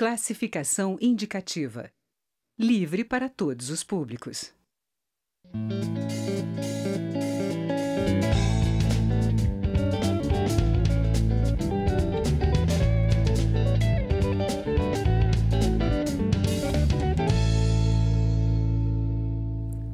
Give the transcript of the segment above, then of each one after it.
Classificação indicativa. Livre para todos os públicos.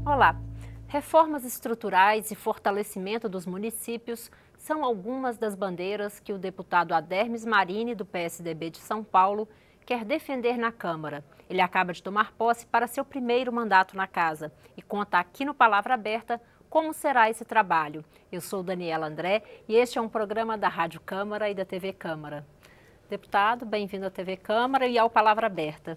Olá. Reformas estruturais e fortalecimento dos municípios são algumas das bandeiras que o deputado Adermes Marini, do PSDB de São Paulo, quer defender na Câmara. Ele acaba de tomar posse para seu primeiro mandato na casa e conta aqui no Palavra Aberta como será esse trabalho. Eu sou Daniela André e este é um programa da Rádio Câmara e da TV Câmara. Deputado, bem-vindo à TV Câmara e ao Palavra Aberta.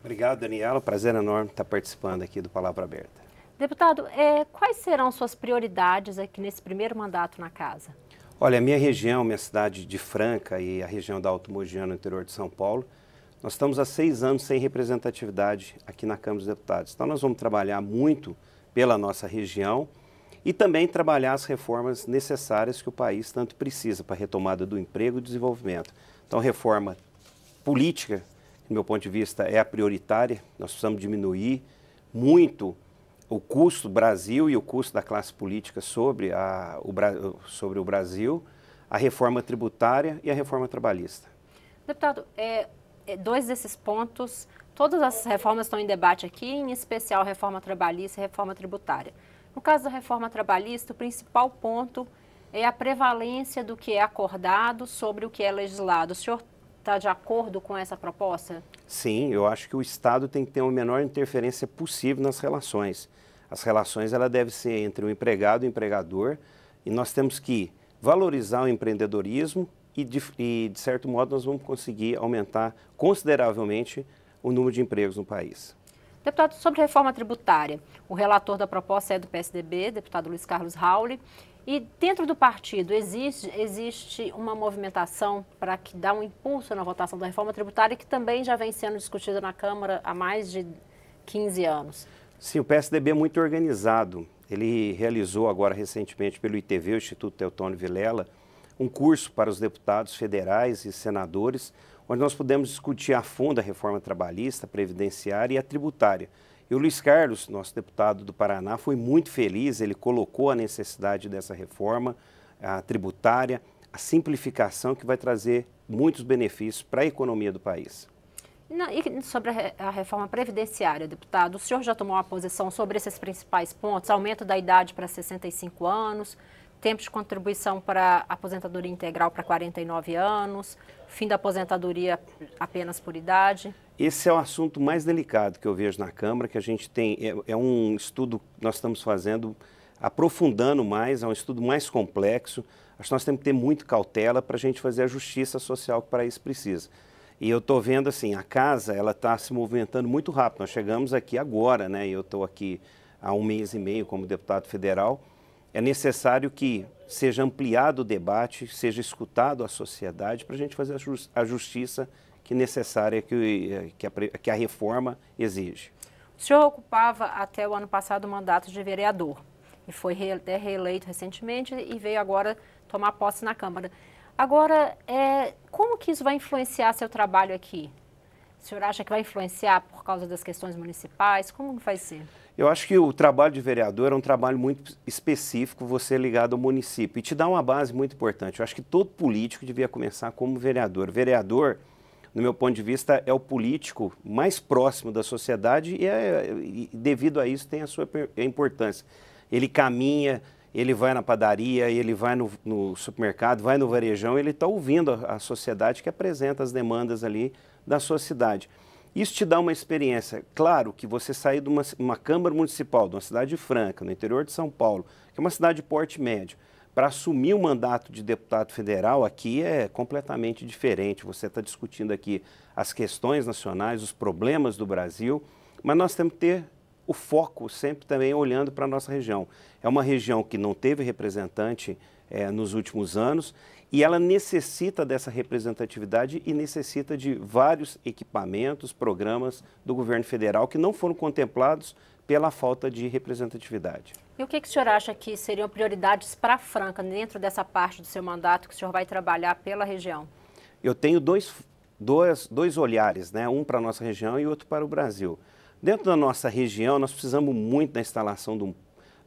Obrigado, Daniela. Prazer enorme estar participando aqui do Palavra Aberta. Deputado, é, quais serão suas prioridades aqui nesse primeiro mandato na casa? Olha, a minha região, minha cidade de Franca e a região da Alto Mogiano, interior de São Paulo, nós estamos há seis anos sem representatividade aqui na Câmara dos Deputados. Então, nós vamos trabalhar muito pela nossa região e também trabalhar as reformas necessárias que o país tanto precisa para a retomada do emprego e desenvolvimento. Então, reforma política, do meu ponto de vista, é a prioritária. Nós precisamos diminuir muito o custo do Brasil e o custo da classe política sobre, a, o, sobre o Brasil, a reforma tributária e a reforma trabalhista. Deputado, é, eh, dois desses pontos, todas as reformas estão em debate aqui, em especial reforma trabalhista e reforma tributária. No caso da reforma trabalhista, o principal ponto é a prevalência do que é acordado sobre o que é legislado. O senhor está de acordo com essa proposta? Sim, eu acho que o Estado tem que ter a menor interferência possível nas relações. As relações ela deve ser entre o empregado e o empregador e nós temos que valorizar o empreendedorismo, e de, e, de certo modo, nós vamos conseguir aumentar consideravelmente o número de empregos no país. Deputado, sobre reforma tributária, o relator da proposta é do PSDB, deputado Luiz Carlos Rauli, e dentro do partido existe, existe uma movimentação para que dá um impulso na votação da reforma tributária que também já vem sendo discutida na Câmara há mais de 15 anos. Sim, o PSDB é muito organizado. Ele realizou agora recentemente pelo ITV, o Instituto Teutônio Vilela, um curso para os deputados federais e senadores, onde nós pudemos discutir a fundo a reforma trabalhista, previdenciária e a tributária. E o Luiz Carlos, nosso deputado do Paraná, foi muito feliz, ele colocou a necessidade dessa reforma a tributária, a simplificação que vai trazer muitos benefícios para a economia do país. e sobre a reforma previdenciária, deputado, o senhor já tomou uma posição sobre esses principais pontos? Aumento da idade para 65 anos, tempo de contribuição para aposentadoria integral para 49 anos, fim da aposentadoria apenas por idade? Esse é o assunto mais delicado que eu vejo na Câmara, que a gente tem, é, é um estudo que nós estamos fazendo, aprofundando mais, é um estudo mais complexo, acho que nós temos que ter muito cautela para a gente fazer a justiça social que para isso precisa. E eu estou vendo assim, a casa ela está se movimentando muito rápido, nós chegamos aqui agora, né, eu estou aqui há um mês e meio como deputado federal, é necessário que seja ampliado o debate, seja escutado a sociedade para a gente fazer a, justiça que é necessária que, que, a, que a reforma exige. O senhor ocupava até o ano passado o mandato de vereador e foi até re reeleito recentemente e veio agora tomar posse na Câmara. Agora, é, como que isso vai influenciar seu trabalho aqui? O senhor acha que vai influenciar por causa das questões municipais? Como vai ser? Eu acho que o trabalho de vereador é um trabalho muito específico, você ligado ao município, e te dá uma base muito importante. Eu acho que todo político devia começar como vereador. Vereador, no meu ponto de vista, é o político mais próximo da sociedade e, é, e devido a isso, tem a sua importância. Ele caminha, ele vai na padaria, ele vai no, no supermercado, vai no varejão, ele está ouvindo a, a sociedade que apresenta as demandas ali da sua cidade. Isso te dá uma experiência. Claro que você sair de uma, uma Câmara Municipal, de uma cidade franca, no interior de São Paulo, que é uma cidade de porte médio, para assumir o mandato de deputado federal aqui é completamente diferente. Você está discutindo aqui as questões nacionais, os problemas do Brasil, mas nós temos que ter o foco sempre também olhando para a nossa região. É uma região que não teve representante é, nos últimos anos e ela necessita dessa representatividade e necessita de vários equipamentos, programas do governo federal que não foram contemplados pela falta de representatividade. E o que, que o senhor acha que seriam prioridades para Franca dentro dessa parte do seu mandato que o senhor vai trabalhar pela região? Eu tenho dois, dois, dois olhares, né? um para a nossa região e outro para o Brasil. Dentro da nossa região, nós precisamos muito da instalação de, um,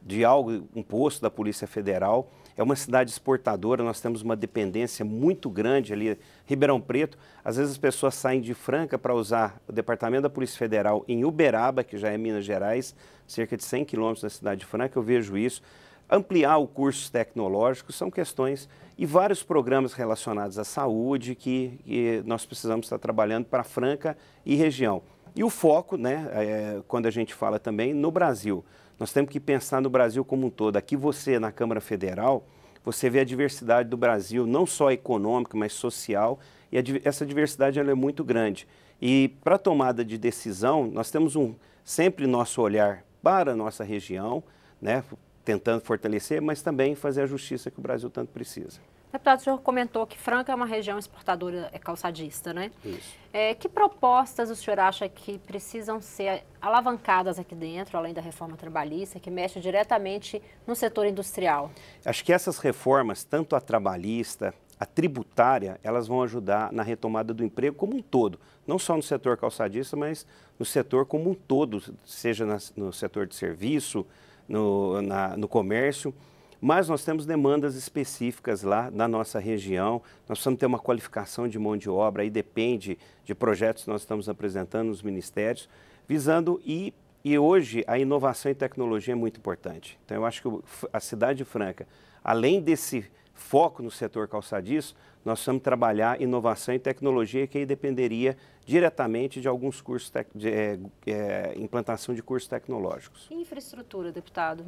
de algo, um posto da Polícia Federal é uma cidade exportadora, nós temos uma dependência muito grande ali. Ribeirão Preto, às vezes as pessoas saem de Franca para usar o Departamento da Polícia Federal em Uberaba, que já é Minas Gerais, cerca de 100 quilômetros da cidade de Franca, eu vejo isso. Ampliar o curso tecnológico são questões e vários programas relacionados à saúde que, que nós precisamos estar trabalhando para Franca e região. E o foco, né, é, quando a gente fala também no Brasil, nós temos que pensar no Brasil como um todo. Aqui você, na Câmara Federal, você vê a diversidade do Brasil, não só econômica, mas social, e a, essa diversidade ela é muito grande. E para tomada de decisão, nós temos um, sempre nosso olhar para a nossa região, né, tentando fortalecer, mas também fazer a justiça que o Brasil tanto precisa. Deputado, o senhor comentou que Franca é uma região exportadora é calçadista, né? Isso. É, que propostas o senhor acha que precisam ser alavancadas aqui dentro, além da reforma trabalhista, que mexe diretamente no setor industrial? Acho que essas reformas, tanto a trabalhista, a tributária, elas vão ajudar na retomada do emprego como um todo, não só no setor calçadista, mas no setor como um todo, seja no setor de serviço, no, na, no comércio. Mas nós temos demandas específicas lá na nossa região, nós precisamos ter uma qualificação de mão de obra, aí depende de projetos que nós estamos apresentando nos ministérios, visando e e hoje a inovação e tecnologia é muito importante. Então eu acho que a cidade franca, além desse foco no setor calçadiço, nós precisamos trabalhar inovação e tecnologia, que aí dependeria diretamente de alguns cursos, de é, é, implantação de cursos tecnológicos. E infraestrutura, deputado?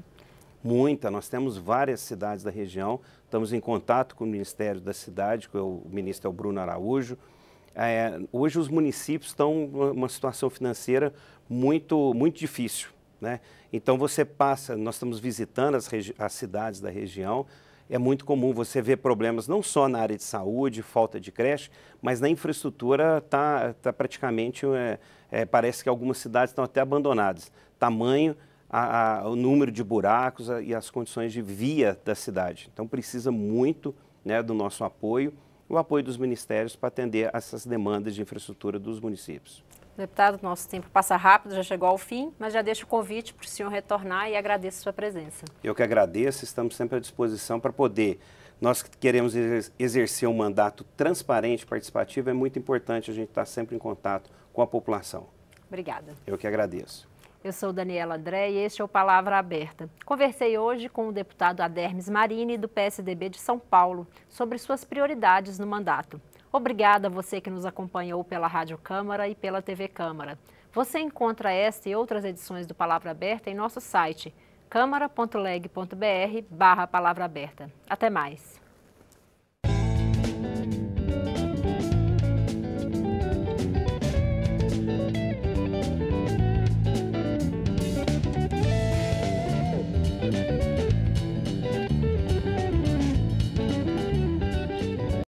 muita, nós temos várias cidades da região, estamos em contato com o Ministério da Cidade, que é o, ministro é o Bruno Araújo. É, hoje os municípios estão uma situação financeira muito, muito difícil. Né? Então você passa, nós estamos visitando as, as cidades da região, é muito comum você ver problemas não só na área de saúde, falta de creche, mas na infraestrutura está tá praticamente, é, é, parece que algumas cidades estão até abandonadas. Tamanho a, a, o número de buracos a, e as condições de via da cidade. Então precisa muito né, do nosso apoio, o apoio dos ministérios para atender essas demandas de infraestrutura dos municípios. Deputado, nosso tempo passa rápido, já chegou ao fim, mas já deixo o convite para o senhor retornar e agradeço sua presença. Eu que agradeço, estamos sempre à disposição para poder. Nós queremos exercer um mandato transparente, participativo, é muito importante a gente estar sempre em contato com a população. Obrigada. Eu que agradeço. Eu sou Daniela André e este é o Palavra Aberta. Conversei hoje com o deputado Adermes Marini, do PSDB de São Paulo, sobre suas prioridades no mandato. Obrigada a você que nos acompanhou pela Rádio Câmara e pela TV Câmara. Você encontra esta e outras edições do Palavra Aberta em nosso site câmara.leg.br barra palavra aberta. Até mais!